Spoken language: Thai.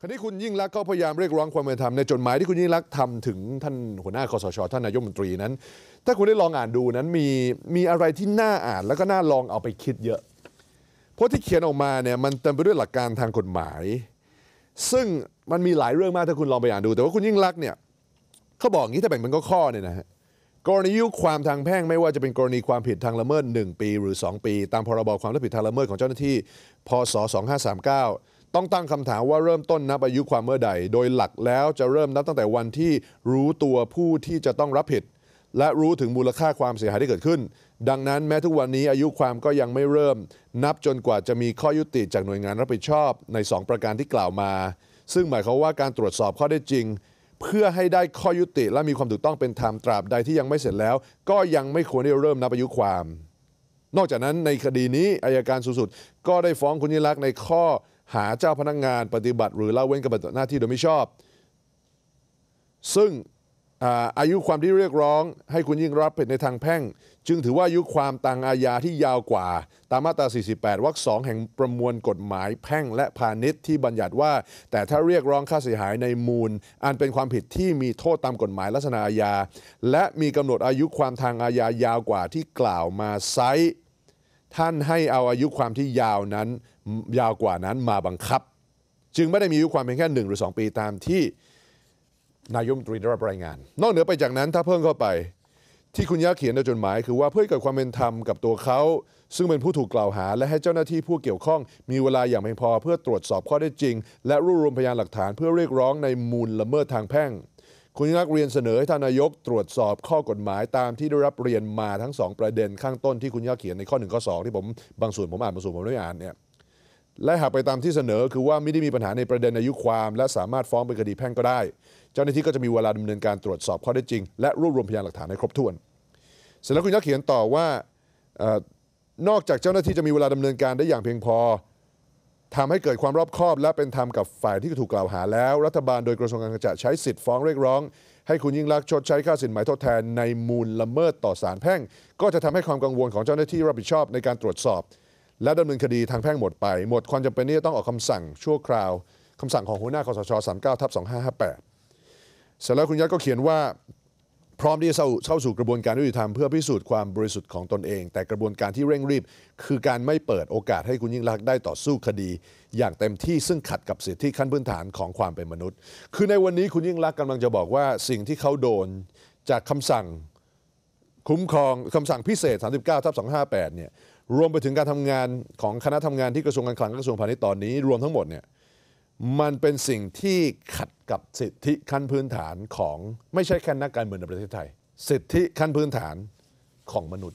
คราวนี้คุณยิ่งรักษณ์ก็พยายามเรียกร้องความเป็นธรรมในจดหมายที่คุณยิ่งรักษณ์ทำถึงท่านหัวหน้าคอสช ท่านนายกรัฐมนตรีนั้นถ้าคุณได้ลองอ่านดูนั้นมีมีอะไรที่น่าอ่านแล้วก็น่าลองเอาไปคิดเยอะเพราะที่เขียนออกมาเนี่ยมันเต็มไปด้วยหลักการทางกฎหมาย ซึ่งมันมีหลายเรื่องมากถ้าคุณลองไปอ่านดู แต่ว่าคุณยิ่งรักษณ์เนี่ยเขาบอกอย่างนี้ถ้าแบ่งเป็นข้อๆเนี่ยนะฮะกรณียุความทางแพ่งไม่ว่าจะเป็นกรณีความผิดทางละเมิด 1 ปีหรือ 2 ปี ตามพรบความรับผิดทางละเมิดของเจ้าหน้าที่พศ2539ต้องตั้ง คำถามว่าเริ่มต้นนับอายุความเมื่อใด โดยหลักแล้วจะเริ่มนับตั้งแต่วันที่รู้ตัวผู้ที่จะต้องรับผิด และรู้ถึงมูลค่าความเสียหายที่เกิดขึ้น ดังนั้นแม้ทุกวันนี้อายุความก็ยังไม่เริ่ม นับจนกว่าจะมีข้อยุติจากหน่วยงานรับผิดชอบใน 2 ประการที่กล่าวมา ซึ่งหมายความว่าการตรวจสอบข้อได้จริง เพื่อให้ได้ข้อยุติและมีความถูกต้องเป็นธรรมตราบใดที่ยังไม่เสร็จแล้ว ก็ยังไม่ควรได้เริ่มนับอายุความ นอกจากนั้นในคดีนี้อายการสูงสุดก็ได้ฟ้องคุณยิ่งลักษณ์ในข้อหาเจ้าพนักงงานปฏิบัติหรือละเว้นกัปฏิบัติหน้าที่โดยไม่ชอบ ซึ่งอายุความที่เรียกร้องให้คุณยิ่งรับเป็นในทางแพ่ง จึงถือว่าอายุความต่างอาญาที่ยาวกว่า ตามมาตรา 48 วรรคสองแห่งประมวลกฎหมายแพ่งและพาณิชย์ที่บัญญัติว่า แต่ถ้าเรียกร้องค่าเสียหายในมูล อันเป็นความผิดที่มีโทษตามกฎหมายลักษณะอาญาและมีกำหนดอายุความทางอาญายาวกว่าที่กล่าวมาไซท่านให้เอาอายุความที่ยาวนั้นยาวกว่านั้นมาบังคับ จึงไม่ได้มีอายุความเพียงแค่ 1 หรือ 2 ปีตามที่นายมตรีได้รับรายงาน นอกเหนือไปจากนั้นถ้าเพิ่มเข้าไป ที่คุณย่าเขียนในจดหมายคือว่าเพื่อเกิดความเป็นธรรมกับตัวเขาซึ่งเป็นผู้ถูกกล่าวหา และให้เจ้าหน้าที่ผู้เกี่ยวข้องมีเวลาอย่างเพียงพอเพื่อตรวจสอบข้อได้จจริงและรวบรวมพยานหลักฐานเพื่อเรียกร้องในมูลละเมิดทางแพ่งคุณนักเรียนเสนอ ให้ท่านนายกตรวจสอบข้อกฎหมายตามที่ได้รับเรียนมาทั้ง 2 ประเด็น ข้างต้นที่คุณยักเขียนในข้อ1ข้อ2ที่ผมบางส่วนผมอ่านบางส่วนผมไม่อ่านเนี่ยและหากไปตามที่เสนอคือว่าไม่ได้มีปัญหาในประเด็นอายุความ และสามารถฟ้องเป็นคดีแพ่งก็ได้ เจ้าหน้าที่ก็จะมีเวลาดำเนินการตรวจสอบข้อได้จริงและรวบรวมพยานหลักฐานให้ครบถ้วน เสร็จแล้วคุณยักเขียนต่อว่านอกจากเจ้าหน้าที่จะมีเวลาดำเนินการได้อย่างเพียงพอทำให้เกิดความรอบคอบและเป็นธรรมกับฝ่ายที่ถูกกล่าวหา แล้ว รัฐบาลโดยกระทรวงการคลังจะใช้สิทธิ์ฟ้องเรียกร้อง ให้คุณยิ่งลักษณ์ชดใช้ค่าสินไหมทดแทนในมูลละเมิดต่อศาลแพ่ง ก็จะทำให้ความกังวลของเจ้าหน้าที่รับผิดชอบในการตรวจสอบ และดำเนินคดีทางแพ่งหมดไป หมดความจำเป็นที่จะต้องออกคำสั่งชั่วคราวคำสั่งของหัวหน้าคอสช 39ทับ2558 เสร็จแล้วคุณยักษ์ก็เขียนว่าพร้อมที่จะเข้าสู่กระบวนการยุติธรรมเพื่อพิสูจน์ความบริสุทธิ์ของตนเอง แต่กระบวนการที่เร่งรีบคือการไม่เปิดโอกาสให้คุณยิ่งรักได้ต่อสู้คดี อย่างเต็มที่ซึ่งขัดกับสิทธิขั้นพื้นฐานของความเป็นมนุษย์ คือในวันนี้คุณยิ่งรักกำลังจะบอกว่าสิ่งที่เขาโดนจากคำสั่งคุ้มครองคำสั่งพิเศษ 39ทับ258 เนี่ยรวมไปถึงการทำงานของคณะทำงานที่กระทรวงการคลังกระทรวงพาณิชย์ตอนนี้รวมทั้งหมดเนี่ยมันเป็นสิ่งที่ขัดกับสิทธิขั้นพื้นฐานของไม่ใช่แค่นักการเมืองในประเทศไทย สิทธิขั้นพื้นฐานของมนุษย์